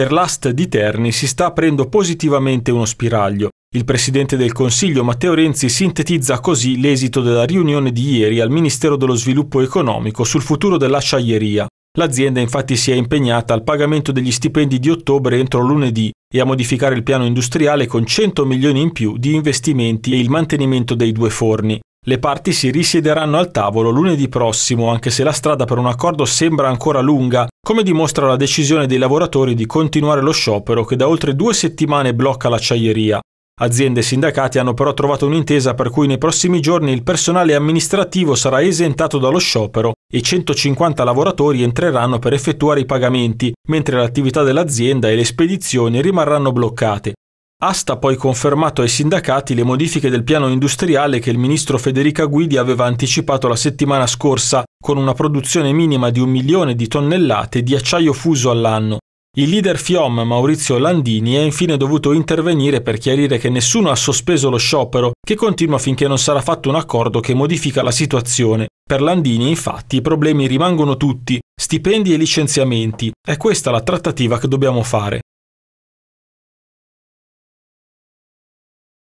per l'ast di Terni si sta aprendo positivamente uno spiraglio. Il presidente del Consiglio Matteo Renzi sintetizza così l'esito della riunione di ieri al Ministero dello Sviluppo Economico sul futuro dell'acciaieria. L'azienda infatti si è impegnata al pagamento degli stipendi di ottobre entro lunedì e a modificare il piano industriale con 100 milioni in più di investimenti e il mantenimento dei due forni. Le parti si risiederanno al tavolo lunedì prossimo, anche se la strada per un accordo sembra ancora lunga, come dimostra la decisione dei lavoratori di continuare lo sciopero che da oltre due settimane blocca l'acciaieria. Aziende e sindacati hanno però trovato un'intesa per cui nei prossimi giorni il personale amministrativo sarà esentato dallo sciopero e 150 lavoratori entreranno per effettuare i pagamenti, mentre l'attività dell'azienda e le spedizioni rimarranno bloccate. Asta ha poi confermato ai sindacati le modifiche del piano industriale che il ministro Federica Guidi aveva anticipato la settimana scorsa, con una produzione minima di un milione di tonnellate di acciaio fuso all'anno. Il leader FIOM Maurizio Landini è infine dovuto intervenire per chiarire che nessuno ha sospeso lo sciopero, che continua finché non sarà fatto un accordo che modifica la situazione. Per Landini, infatti, i problemi rimangono tutti, stipendi e licenziamenti. È questa la trattativa che dobbiamo fare.